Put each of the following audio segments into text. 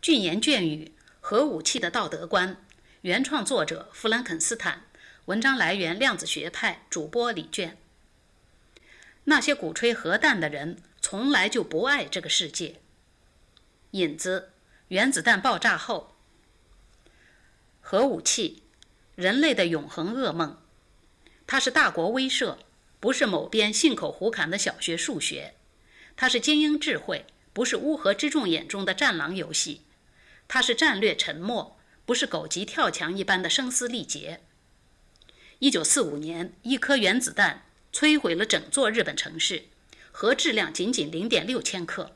俊言隽语：核武器的道德观》，原创作者弗兰肯斯坦，文章来源量子学派，主播李隽。那些鼓吹核弹的人，从来就不爱这个世界。引子：原子弹爆炸后，核武器，人类的永恒噩梦。它是大国威慑，不是某边信口胡侃的小学数学。它是精英智慧，不是乌合之众眼中的战狼游戏；它是战略沉默，不是狗急跳墙一般的声嘶力竭。一九四五年，一颗原子弹摧毁了整座日本城市，核质量仅仅零点六千克。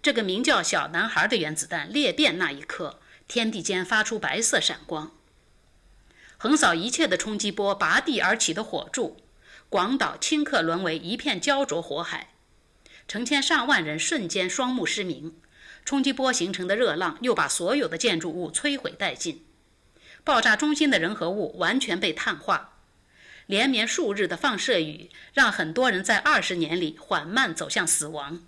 这个名叫“小男孩”的原子弹裂变那一刻，天地间发出白色闪光，横扫一切的冲击波，拔地而起的火柱，广岛顷刻沦为一片焦灼火海。成千上万人瞬间双目失明，冲击波形成的热浪又把所有的建筑物摧毁殆尽，爆炸中心的人和物完全被碳化，连绵数日的放射雨让很多人在二十年里缓慢走向死亡。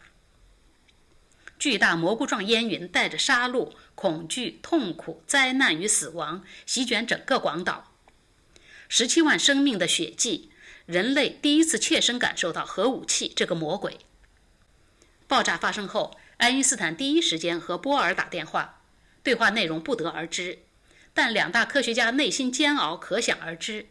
巨大蘑菇状烟云带着杀戮、恐惧、痛苦、灾难与死亡席卷整个广岛，十七万生命的血迹，人类第一次切身感受到核武器这个魔鬼。爆炸发生后，爱因斯坦第一时间和波尔打电话，对话内容不得而知，但两大科学家内心煎熬可想而知。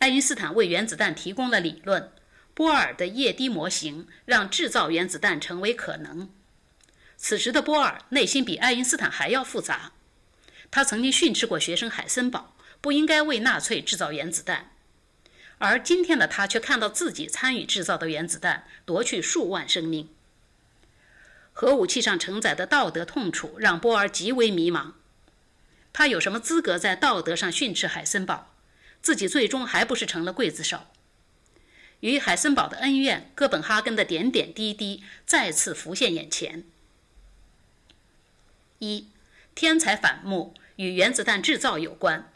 爱因斯坦为原子弹提供了理论，波尔的液滴模型让制造原子弹成为可能。此时的波尔内心比爱因斯坦还要复杂，他曾经训斥过学生海森堡不应该为纳粹制造原子弹，而今天的他却看到自己参与制造的原子弹夺去数万生命。核武器上承载的道德痛楚让波尔极为迷茫，他有什么资格在道德上训斥海森堡？自己最终还不是成了刽子手？与海森堡的恩怨，哥本哈根的点点滴滴再次浮现眼前。一，天才反目与原子弹制造有关。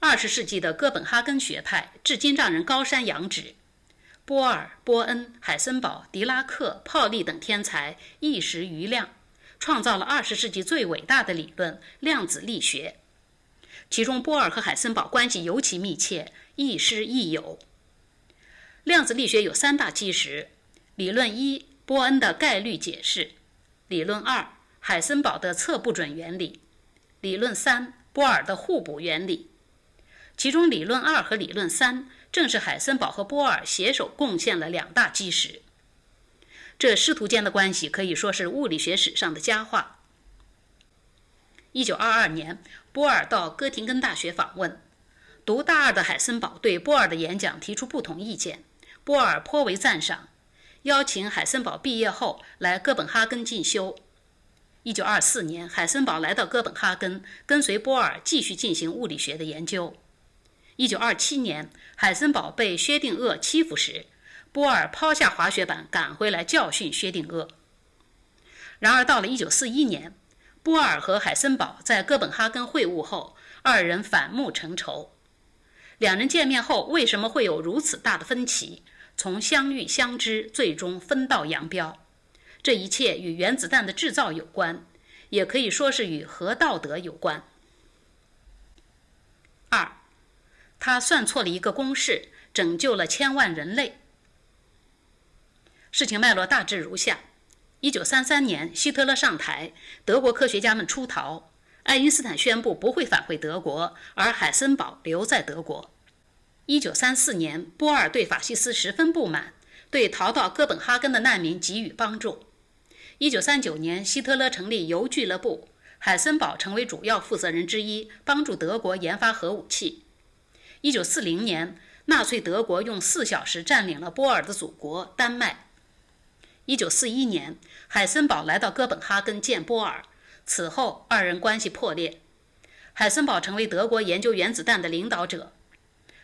二十世纪的哥本哈根学派至今让人高山仰止。波尔、波恩、海森堡、狄拉克、泡利等天才一时瑜亮，创造了二十世纪最伟大的理论——量子力学。其中，波尔和海森堡关系尤其密切，亦师亦友。量子力学有三大基石：理论一，波恩的概率解释；理论二，海森堡的测不准原理；理论三，波尔的互补原理。其中理论二和理论三正是海森堡和波尔携手贡献了两大基石。这师徒间的关系可以说是物理学史上的佳话。一九二二年，波尔到哥廷根大学访问，读大二的海森堡对波尔的演讲提出不同意见，波尔颇为赞赏，邀请海森堡毕业后来哥本哈根进修。一九二四年，海森堡来到哥本哈根，跟随波尔继续进行物理学的研究。一九二七年，海森堡被薛定谔欺负时，波尔抛下滑雪板赶回来教训薛定谔。然而，到了一九四一年，波尔和海森堡在哥本哈根会晤后，二人反目成仇。两人见面后，为什么会有如此大的分歧？从相遇相知，最终分道扬镳。这一切与原子弹的制造有关，也可以说是与核道德有关。二。他算错了一个公式，拯救了千万人类。事情脉络大致如下：一九三三年，希特勒上台，德国科学家们出逃，爱因斯坦宣布不会返回德国，而海森堡留在德国。一九三四年，波尔对法西斯十分不满，对逃到哥本哈根的难民给予帮助。一九三九年，希特勒成立游俱乐部，海森堡成为主要负责人之一，帮助德国研发核武器。一九四零年，纳粹德国用四小时占领了波尔的祖国丹麦。一九四一年，海森堡来到哥本哈根见波尔，此后二人关系破裂。海森堡成为德国研究原子弹的领导者。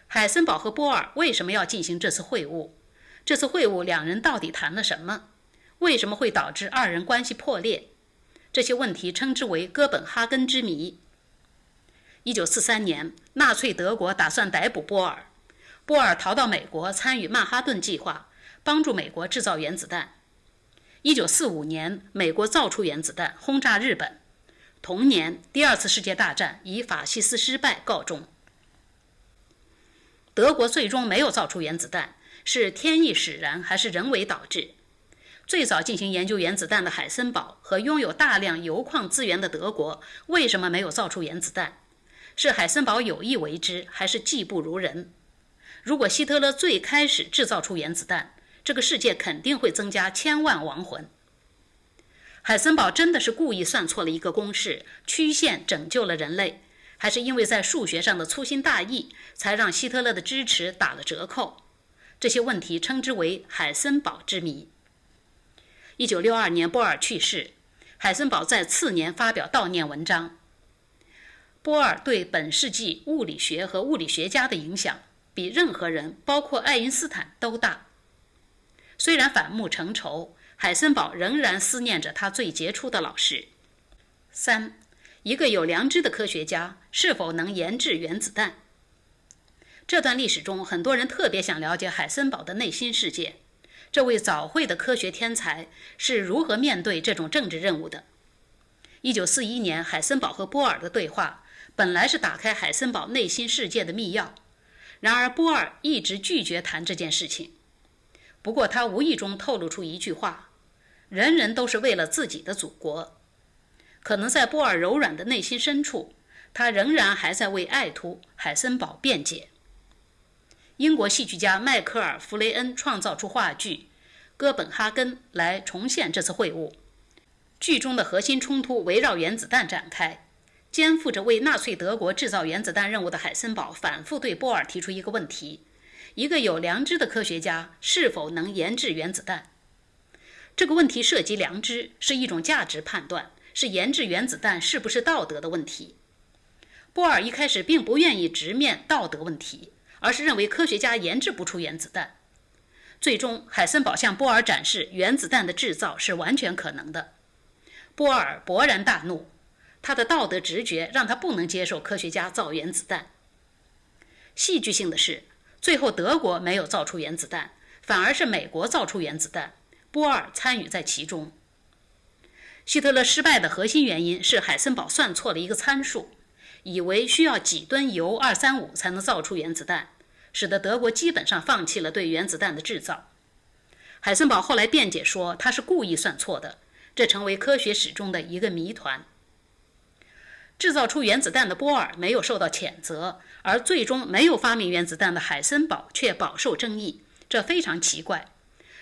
海森堡和波尔为什么要进行这次会晤？这次会晤两人到底谈了什么？为什么会导致二人关系破裂？这些问题称之为哥本哈根之谜。一九四三年，纳粹德国打算逮捕波尔，波尔逃到美国参与曼哈顿计划，帮助美国制造原子弹。一九四五年，美国造出原子弹，轰炸日本。同年，第二次世界大战以法西斯失败告终。德国最终没有造出原子弹，是天意使然还是人为导致？最早进行研究原子弹的海森堡和拥有大量铀矿资源的德国，为什么没有造出原子弹？是海森堡有意为之，还是技不如人？如果希特勒最开始制造出原子弹，这个世界肯定会增加千万亡魂。海森堡真的是故意算错了一个公式，曲线拯救了人类，还是因为在数学上的粗心大意，才让希特勒的支持打了折扣？这些问题称之为海森堡之谜。一九六二年波尔去世，海森堡在次年发表悼念文章。波尔对本世纪物理学和物理学家的影响比任何人，包括爱因斯坦，都大。虽然反目成仇，海森堡仍然思念着他最杰出的老师。三，一个有良知的科学家是否能研制原子弹？这段历史中，很多人特别想了解海森堡的内心世界。这位早慧的科学天才是如何面对这种政治任务的？一九四一年，海森堡和波尔的对话。本来是打开海森堡内心世界的密钥，然而波尔一直拒绝谈这件事情。不过他无意中透露出一句话：“人人都是为了自己的祖国。”可能在波尔柔软的内心深处，他仍然还在为爱徒海森堡辩解。英国戏剧家迈克尔·弗雷恩创造出话剧《哥本哈根》来重现这次会晤，剧中的核心冲突围绕原子弹展开。肩负着为纳粹德国制造原子弹任务的海森堡反复对波尔提出一个问题：一个有良知的科学家是否能研制原子弹？这个问题涉及良知，是一种价值判断，是研制原子弹是不是道德的问题。波尔一开始并不愿意直面道德问题，而是认为科学家研制不出原子弹。最终，海森堡向波尔展示原子弹的制造是完全可能的，波尔勃然大怒。他的道德直觉让他不能接受科学家造原子弹。戏剧性的是，最后德国没有造出原子弹，反而是美国造出原子弹。波尔参与在其中。希特勒失败的核心原因是海森堡算错了一个参数，以为需要几吨铀二三五才能造出原子弹，使得德国基本上放弃了对原子弹的制造。海森堡后来辩解说，他是故意算错的，这成为科学史中的一个谜团。制造出原子弹的波尔没有受到谴责，而最终没有发明原子弹的海森堡却饱受争议，这非常奇怪。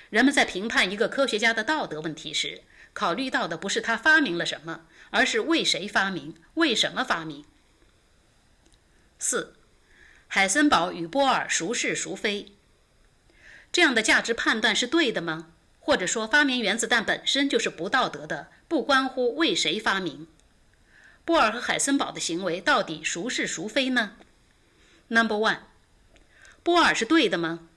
人们在评判一个科学家的道德问题时，考虑到的不是他发明了什么，而是为谁发明、为什么发明。四，海森堡与波尔孰是孰非？这样的价值判断是对的吗？或者说，发明原子弹本身就是不道德的，不关乎为谁发明？波尔和海森堡的行为到底孰是孰非呢？Number one，波尔是对的吗？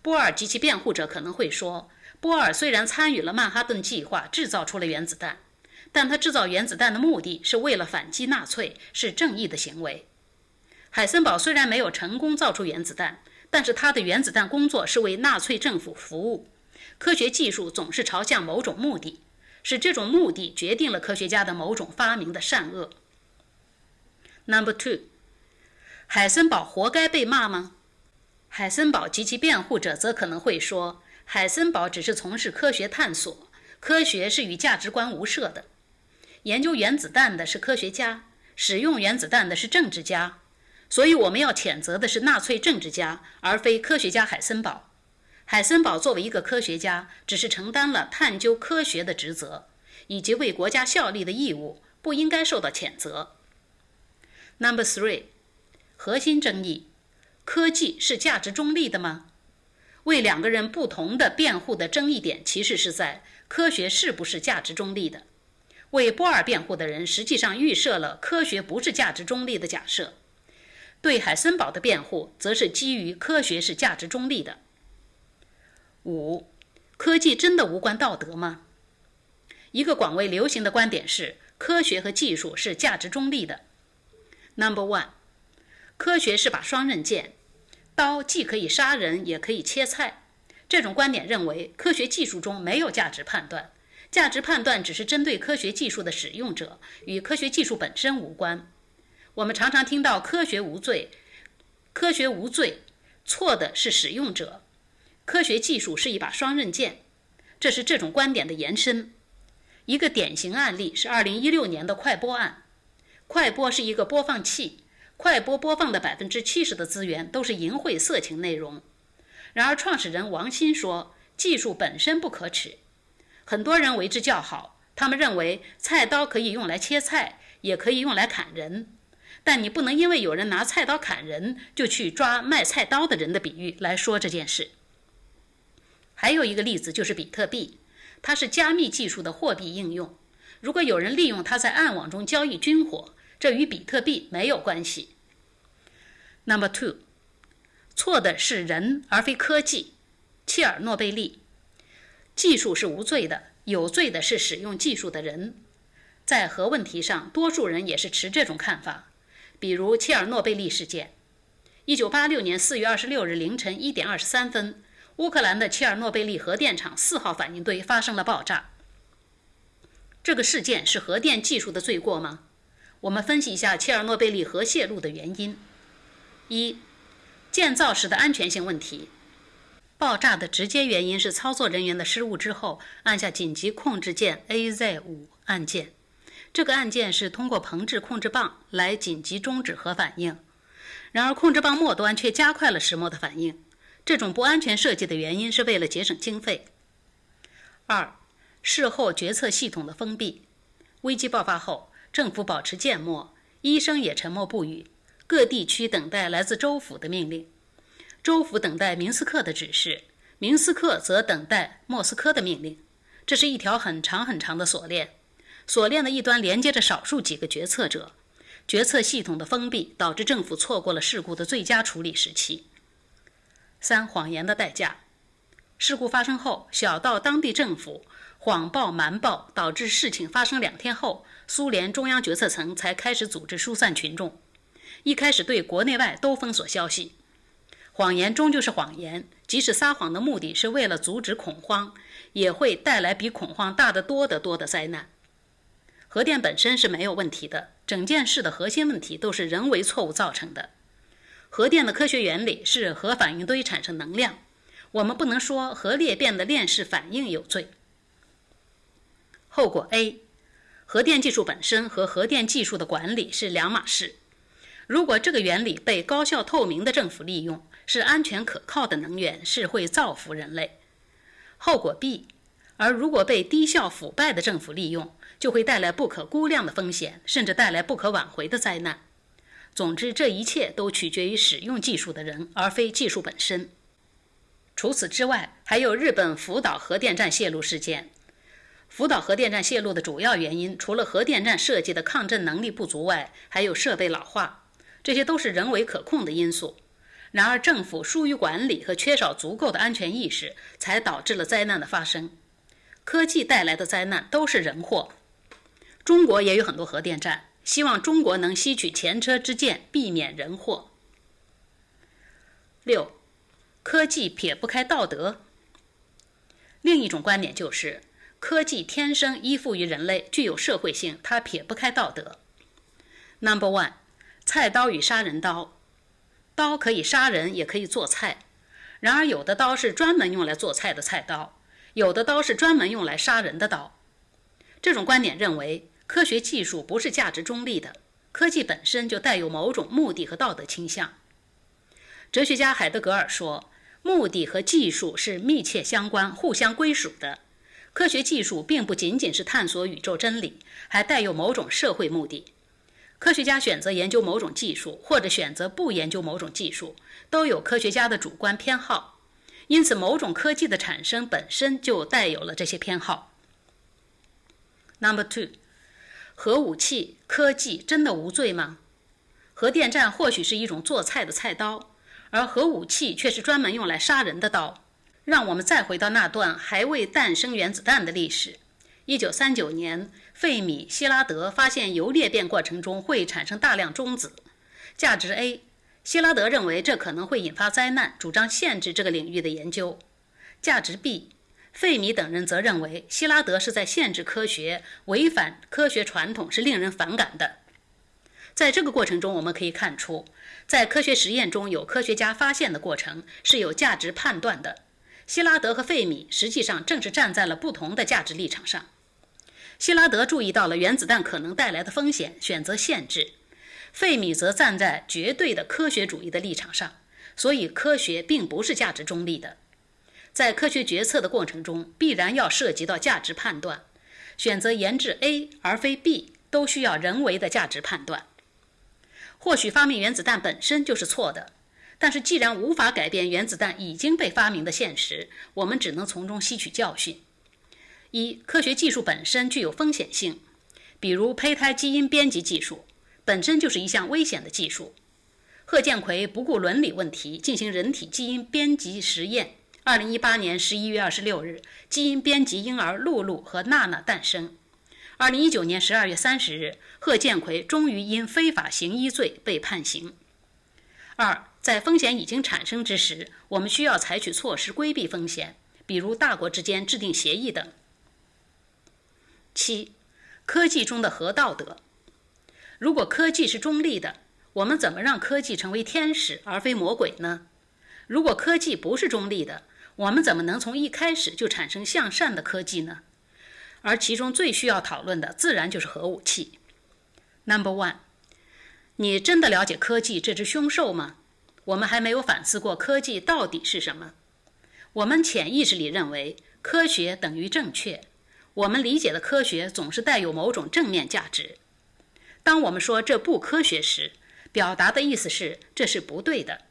波尔及其辩护者可能会说，波尔虽然参与了曼哈顿计划，制造出了原子弹，但他制造原子弹的目的是为了反击纳粹，是正义的行为。海森堡虽然没有成功造出原子弹，但是他的原子弹工作是为纳粹政府服务。科学技术总是朝向某种目的。是这种目的决定了科学家的某种发明的善恶。Number two，海森堡活该被骂吗？海森堡及其辩护者则可能会说，海森堡只是从事科学探索，科学是与价值观无涉的。研究原子弹的是科学家，使用原子弹的是政治家，所以我们要谴责的是纳粹政治家，而非科学家海森堡。海森堡作为一个科学家，只是承担了探究科学的职责以及为国家效力的义务，不应该受到谴责。Number three，核心争议：科技是价值中立的吗？为两个人不同的辩护的争议点，其实是在科学是不是价值中立的。为波尔辩护的人实际上预设了科学不是价值中立的假设，对海森堡的辩护则是基于科学是价值中立的。五，科技真的无关道德吗？一个广为流行的观点是，科学和技术是价值中立的。Number one，科学是把双刃剑，刀既可以杀人，也可以切菜。这种观点认为，科学技术中没有价值判断，价值判断只是针对科学技术的使用者，与科学技术本身无关。我们常常听到“科学无罪”，“科学无罪”，错的是使用者。科学技术是一把双刃剑，这是这种观点的延伸。一个典型案例是2016年的快播案。快播是一个播放器，快播播放的百分之七十的资源都是淫秽色情内容。然而，创始人王鑫说，技术本身不可耻，很多人为之叫好。他们认为菜刀可以用来切菜，也可以用来砍人，但你不能因为有人拿菜刀砍人，就去抓卖菜刀的人的比喻来说这件事。还有一个例子就是比特币，它是加密技术的货币应用。如果有人利用它在暗网中交易军火，这与比特币没有关系。Number two，错的是人而非科技。切尔诺贝利，技术是无罪的，有罪的是使用技术的人。在核问题上，多数人也是持这种看法，比如切尔诺贝利事件。一九八六年四月二十六日凌晨一点二十三分。乌克兰的切尔诺贝利核电厂四号反应堆发生了爆炸。这个事件是核电技术的罪过吗？我们分析一下切尔诺贝利核泄漏的原因：一、建造时的安全性问题；爆炸的直接原因是操作人员的失误，之后按下紧急控制键 AZ 五按键。这个按键是通过膨制控制棒来紧急终止核反应，然而控制棒末端却加快了石墨的反应。这种不安全设计的原因是为了节省经费。二，事后决策系统的封闭。危机爆发后，政府保持缄默，医生也沉默不语，各地区等待来自州府的命令，州府等待明斯克的指示，明斯克则等待莫斯科的命令。这是一条很长很长的锁链，锁链的一端连接着少数几个决策者，决策系统的封闭导致政府错过了事故的最佳处理时期。三谎言的代价。事故发生后，小到当地政府谎报瞒报，导致事情发生两天后，苏联中央决策层才开始组织疏散群众。一开始对国内外都封锁消息，谎言终究是谎言。即使撒谎的目的是为了阻止恐慌，也会带来比恐慌大得多得多的灾难。核电本身是没有问题的，整件事的核心问题都是人为错误造成的。核电的科学原理是核反应堆产生能量，我们不能说核裂变的链式反应有罪。后果 A：核电技术本身和核电技术的管理是两码事。如果这个原理被高效透明的政府利用，是安全可靠的能源，是会造福人类。后果 B：而如果被低效腐败的政府利用，就会带来不可估量的风险，甚至带来不可挽回的灾难。总之，这一切都取决于使用技术的人，而非技术本身。除此之外，还有日本福岛核电站泄露事件。福岛核电站泄露的主要原因，除了核电站设计的抗震能力不足外，还有设备老化，这些都是人为可控的因素。然而，政府疏于管理和缺少足够的安全意识，才导致了灾难的发生。科技带来的灾难都是人祸。中国也有很多核电站。希望中国能吸取前车之鉴，避免人祸。六，科技撇不开道德。另一种观点就是，科技天生依附于人类，具有社会性，它撇不开道德。Number one，菜刀与杀人刀，刀可以杀人，也可以做菜。然而，有的刀是专门用来做菜的菜刀，有的刀是专门用来杀人的刀。这种观点认为。科学技术不是价值中立的，科技本身就带有某种目的和道德倾向。哲学家海德格尔说，目的和技术是密切相关、互相归属的。科学技术并不仅仅是探索宇宙真理，还带有某种社会目的。科学家选择研究某种技术，或者选择不研究某种技术，都有科学家的主观偏好。因此，某种科技的产生本身就带有了这些偏好。Number two. 核武器科技真的无罪吗？核电站或许是一种做菜的菜刀，而核武器却是专门用来杀人的刀。让我们再回到那段还未诞生原子弹的历史。一九三九年，费米、希拉德发现由裂变过程中会产生大量中子。价值 A，希拉德认为这可能会引发灾难，主张限制这个领域的研究。价值 B。费米等人则认为，希拉德是在限制科学，违反科学传统是令人反感的。在这个过程中，我们可以看出，在科学实验中有科学家发现的过程是有价值判断的。希拉德和费米实际上正是站在了不同的价值立场上。希拉德注意到了原子弹可能带来的风险，选择限制；费米则站在绝对的科学主义的立场上。所以，科学并不是价值中立的。在科学决策的过程中，必然要涉及到价值判断。选择研制 A 而非 B，都需要人为的价值判断。或许发明原子弹本身就是错的，但是既然无法改变原子弹已经被发明的现实，我们只能从中吸取教训。一，科学技术本身具有风险性，比如胚胎基因编辑技术本身就是一项危险的技术。贺建奎不顾伦理问题进行人体基因编辑实验。二零一八年十一月二十六日，基因编辑婴儿露露和娜娜诞生。二零一九年十二月三十日，贺建奎终于因非法行医罪被判刑。二，在风险已经产生之时，我们需要采取措施规避风险，比如大国之间制定协议等。七，科技中的核道德。如果科技是中立的，我们怎么让科技成为天使而非魔鬼呢？如果科技不是中立的？我们怎么能从一开始就产生向善的科技呢？而其中最需要讨论的，自然就是核武器。Number one，你真的了解科技这只凶兽吗？我们还没有反思过科技到底是什么。我们潜意识里认为科学等于正确，我们理解的科学总是带有某种正面价值。当我们说这不科学时，表达的意思是这是不对的。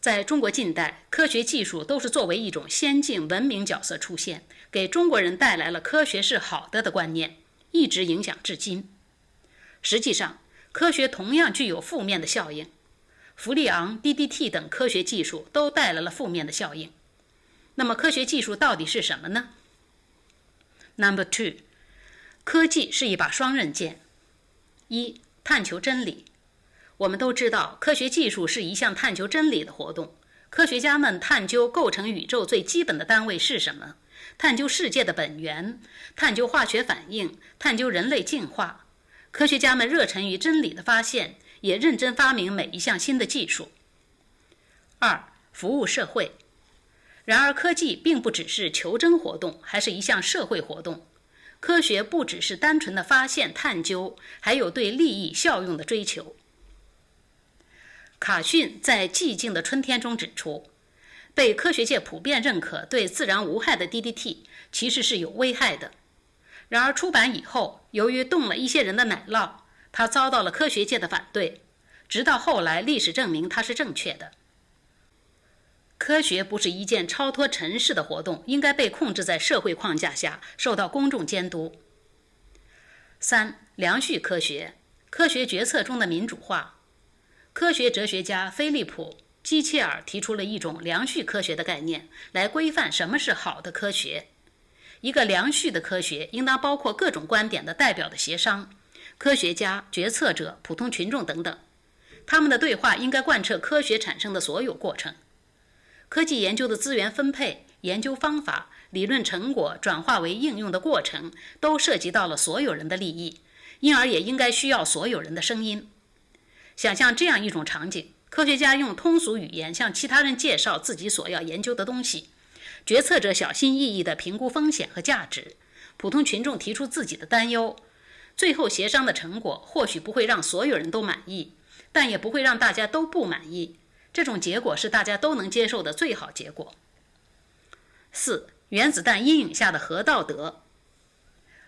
在中国近代，科学技术都是作为一种先进文明角色出现，给中国人带来了科学是好的的观念，一直影响至今。实际上，科学同样具有负面的效应，氟利昂、DDT 等科学技术都带来了负面的效应。那么，科学技术到底是什么呢？Number two，科技是一把双刃剑。一，探求真理。我们都知道，科学技术是一项探求真理的活动。科学家们探究构成宇宙最基本的单位是什么，探究世界的本源，探究化学反应，探究人类进化。科学家们热忱于真理的发现，也认真发明每一项新的技术。二、服务社会。然而，科技并不只是求真活动，还是一项社会活动。科学不只是单纯的发现探究，还有对利益效用的追求。卡逊在《寂静的春天》中指出，被科学界普遍认可、对自然无害的 DDT 其实是有危害的。然而出版以后，由于动了一些人的奶酪，他遭到了科学界的反对。直到后来，历史证明他是正确的。科学不是一件超脱尘世的活动，应该被控制在社会框架下，受到公众监督。三、良序科学：科学决策中的民主化。科学哲学家菲利普·基切尔提出了一种良序科学的概念，来规范什么是好的科学。一个良序的科学应当包括各种观点的代表的协商，科学家、决策者、普通群众等等，他们的对话应该贯彻科学产生的所有过程。科技研究的资源分配、研究方法、理论成果转化为应用的过程，都涉及到了所有人的利益，因而也应该需要所有人的声音。想象这样一种场景：科学家用通俗语言向其他人介绍自己所要研究的东西；决策者小心翼翼地评估风险和价值；普通群众提出自己的担忧。最后协商的成果或许不会让所有人都满意，但也不会让大家都不满意。这种结果是大家都能接受的最好结果。四、原子弹阴影下的核道德。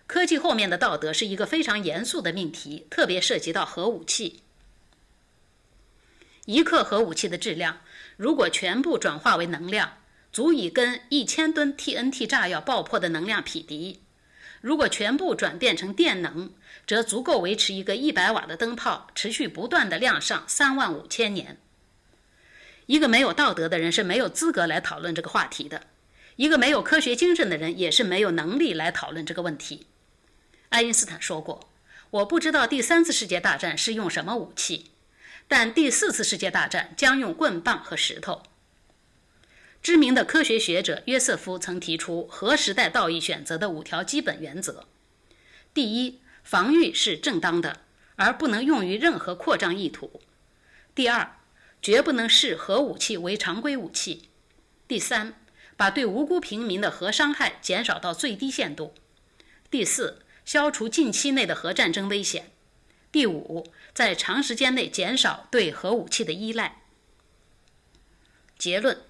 科技后面的道德是一个非常严肃的命题，特别涉及到核武器。一克核武器的质量，如果全部转化为能量，足以跟一千吨 TNT 炸药爆破的能量匹敌；如果全部转变成电能，则足够维持一个一百瓦的灯泡持续不断的亮上三万五千年。一个没有道德的人是没有资格来讨论这个话题的，一个没有科学精神的人也是没有能力来讨论这个问题。爱因斯坦说过：“我不知道第三次世界大战是用什么武器。”但第四次世界大战将用棍棒和石头。知名的科学学者约瑟夫曾提出核时代道义选择的五条基本原则：第一，防御是正当的，而不能用于任何扩张意图；第二，绝不能视核武器为常规武器；第三，把对无辜平民的核伤害减少到最低限度；第四，消除近期内的核战争危险。第五，在长时间内减少对核武器的依赖。结论：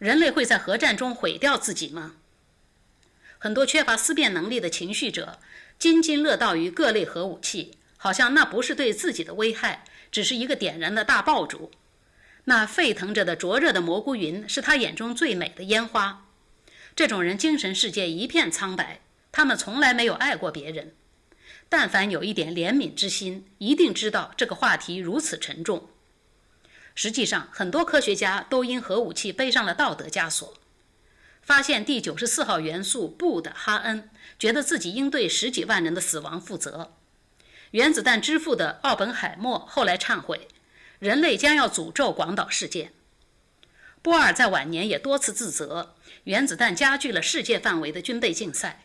人类会在核战中毁掉自己吗？很多缺乏思辨能力的情绪者津津乐道于各类核武器，好像那不是对自己的危害，只是一个点燃的大爆竹。那沸腾着的灼热的蘑菇云是他眼中最美的烟花。这种人精神世界一片苍白，他们从来没有爱过别人。但凡有一点怜悯之心，一定知道这个话题如此沉重。实际上，很多科学家都因核武器背上了道德枷锁。发现第九十四号元素布的哈恩，觉得自己应对十几万人的死亡负责。原子弹之父的奥本海默后来忏悔：“人类将要诅咒广岛事件。”波尔在晚年也多次自责，原子弹加剧了世界范围的军备竞赛。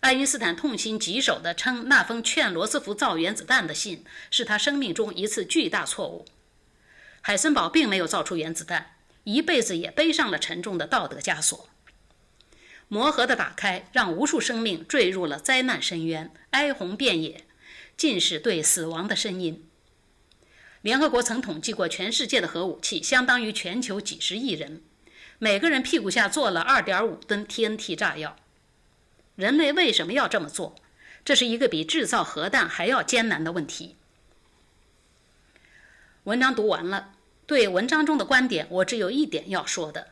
爱因斯坦痛心疾首地称，那封劝罗斯福造原子弹的信是他生命中一次巨大错误。海森堡并没有造出原子弹，一辈子也背上了沉重的道德枷锁。魔盒的打开，让无数生命坠入了灾难深渊，哀鸿遍野，尽是对死亡的呻吟。联合国曾统计过，全世界的核武器相当于全球几十亿人，每个人屁股下坐了2.5吨 TNT 炸药。人类为什么要这么做？这是一个比制造核弹还要艰难的问题。文章读完了，对文章中的观点，我只有一点要说的，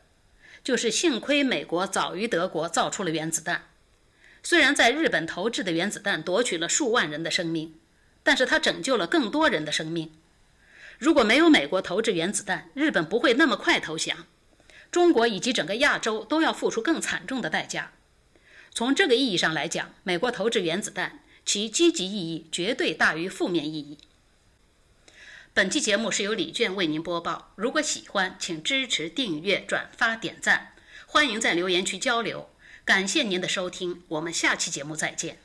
就是幸亏美国早于德国造出了原子弹。虽然在日本投掷的原子弹夺取了数万人的生命，但是它拯救了更多人的生命。如果没有美国投掷原子弹，日本不会那么快投降，中国以及整个亚洲都要付出更惨重的代价。从这个意义上来讲，美国投掷原子弹，其积极意义绝对大于负面意义。本期节目是由李娟为您播报，如果喜欢，请支持、订阅、转发、点赞，欢迎在留言区交流。感谢您的收听，我们下期节目再见。